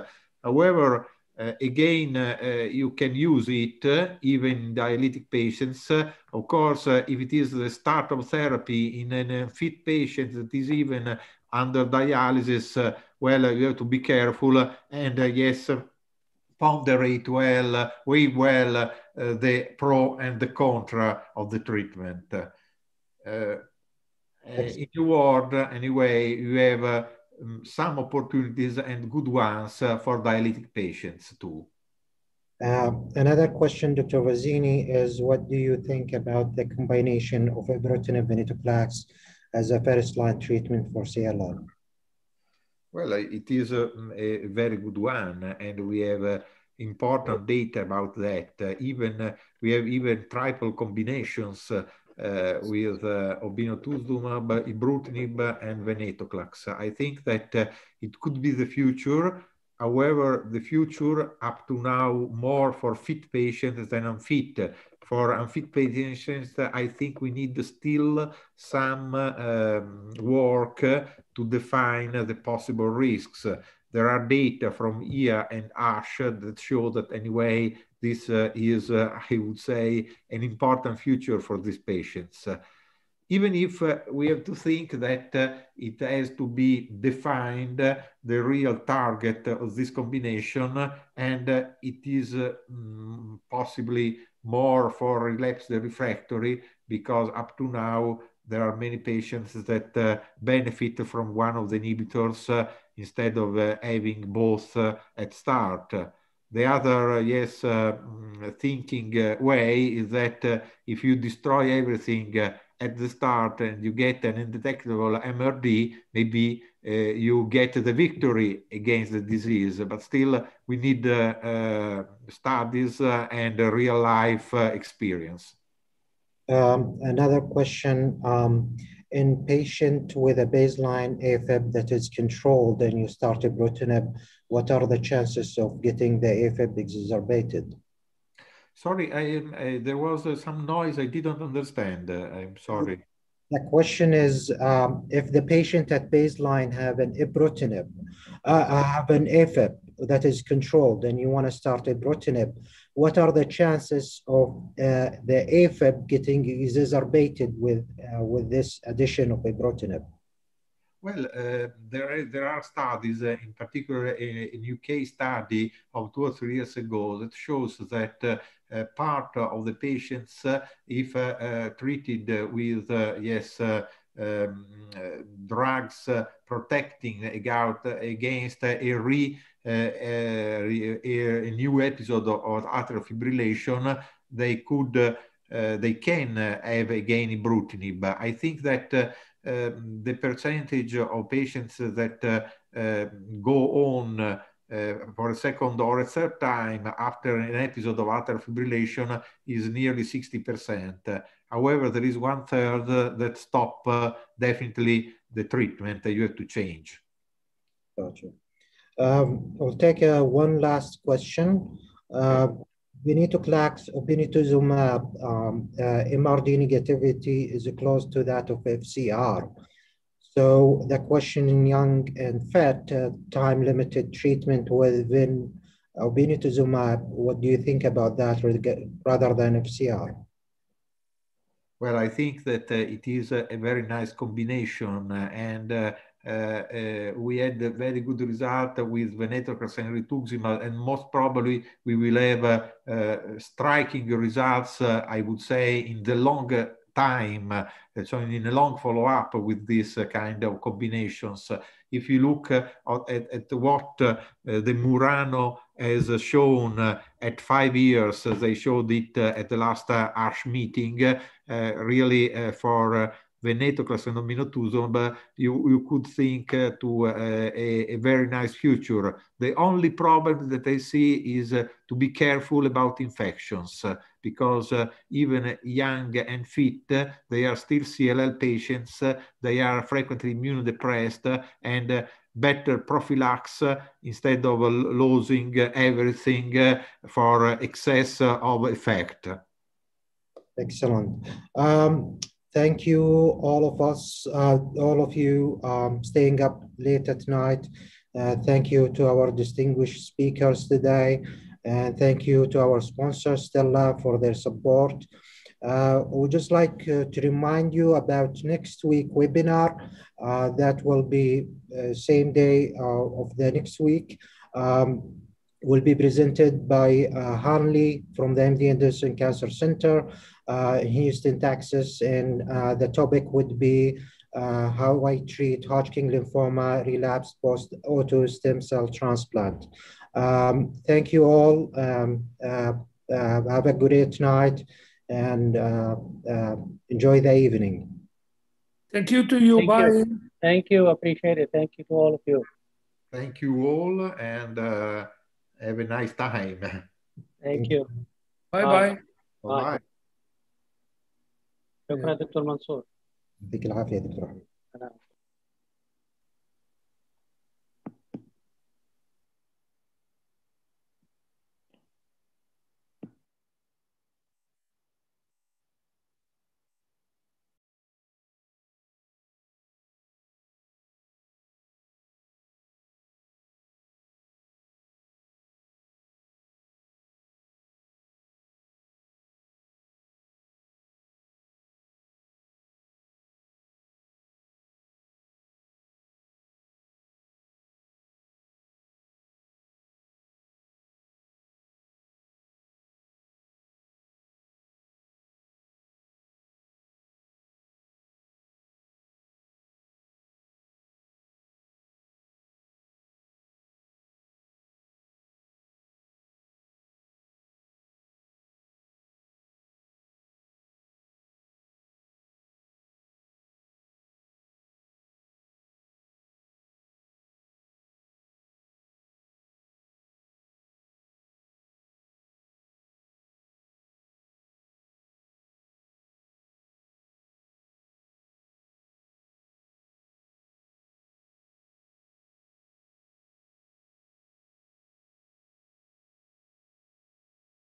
However, uh, again, uh, you can use it uh, even in dialytic patients. of course, if it is the start of therapy in a fit patient that is even under dialysis, well, you have to be careful. And yes, ponderate well, weigh well the pro and the contra of the treatment. Uh, in the world, anyway, you have um, some opportunities and good ones uh, for dialytic patients too. Uh, another question, Dr. Vazzini, is what do you think about the combination of ibrutinib and venetoclax as a first-line treatment for CLR? Well, it is a, a, very good one, and we have uh, important data about that. Uh, even uh, we have even triple combinations uh, with uh, obinutuzumab, uh, ibrutinib, and venetoclax. I think that uh, it could be the future. However, the future up to now more for fit patients than unfit. For unfit patients, I think we need still some um, work to define the possible risks. There are data from EIA and ASH that show that anyway, this uh, is, uh, I would say, an important future for these patients. Even if uh, we have to think that uh, it has to be defined, uh, the real target of this combination, and uh, it is possibly more for relapsed refractory, because up to now, there are many patients that benefit from one of the inhibitors instead of uh, having both uh, at start. The other, uh, yes, mm, thinking way is that if you destroy everything at the start and you get an undetectable MRD, maybe uh, you get the victory against the disease. But still, we need uh, uh, studies and real life experience. Um, another question. Um, in patient with a baseline AFib that is controlled and you start a ibrutinib, what are the chances of getting the AFib exacerbated? Sorry, I, I there was uh, some noise I didn't understand. Uh, I'm sorry. The question is, um, if the patient at baseline have an ibrutinib, uh, have an AFib that is controlled, and you want to start ibrutinib, what are the chances of uh, the AFib getting exacerbated with, uh, with this addition of ibrutinib? Well, uh, there, are, there are studies, uh, in particular a, a, UK study of two or three years ago that shows that uh, part of the patients, uh, if uh, uh, treated with, yes, um, uh, drugs uh, protecting against, against a, re, a, uh, a, new episode of atrial fibrillation, they could uh, they can uh, have again ibrutinib. I think that uh, um, the percentage of patients that go on uh, for a second or a third time after an episode of atrial fibrillation is nearly 60%. However, there is one third that stop uh, definitely the treatment you have to change. Gotcha. Um, I'll take uh, one last question. Uh, venetoclax to benetuzumab um, uh, MRD negativity is close to that of FCR. So the question in young and fat, uh, time-limited treatment within uh, obinutuzumab, what do you think about that rather than FCR? Well, I think that uh, it is a, a, very nice combination uh, and uh, uh, uh, we had a very good result with venetoclax and rituximab and most probably we will have striking results, I would say, in the longer time, eh, so in a long follow-up with these eh, kind of combinations. If you look eh, at, at what the Murano has shown at five years, they showed it at the last ASH meeting, really for Veneto Classendum Minotusum, you, you could think uh, to uh, a, a, very nice future. The only problem that I see is uh, to be careful about infections because uh, even young and fit, uh, they are still CLL patients, uh, they are frequently immunodepressed, and better prophylaxis instead of losing everything for excess of effect. Excellent. Um, Thank you, all of us, uh, all of you um, staying up late at night. Uh, thank you to our distinguished speakers today. And thank you to our sponsor, Stella, for their support. Uh, I would just like uh, to remind you about next week webinar uh, that will be uh, same day uh, of the next week. Um, will be presented by uh, Harley from the MD Anderson Cancer Center uh, in Houston, Texas. And uh, the topic would be uh, how I treat Hodgkin lymphoma relapse post auto stem cell transplant. Um, thank you all. Um, uh, uh, have a good night and enjoy the evening. Thank you to you. Thank Bye. You. Thank you. Appreciate it. Thank you to all of you. Thank you all. And have a nice time. Thank you. Bye-bye. Bye. Bye. Bye. شكرا دكتور منصور يعطيك العافيه دكتور احمد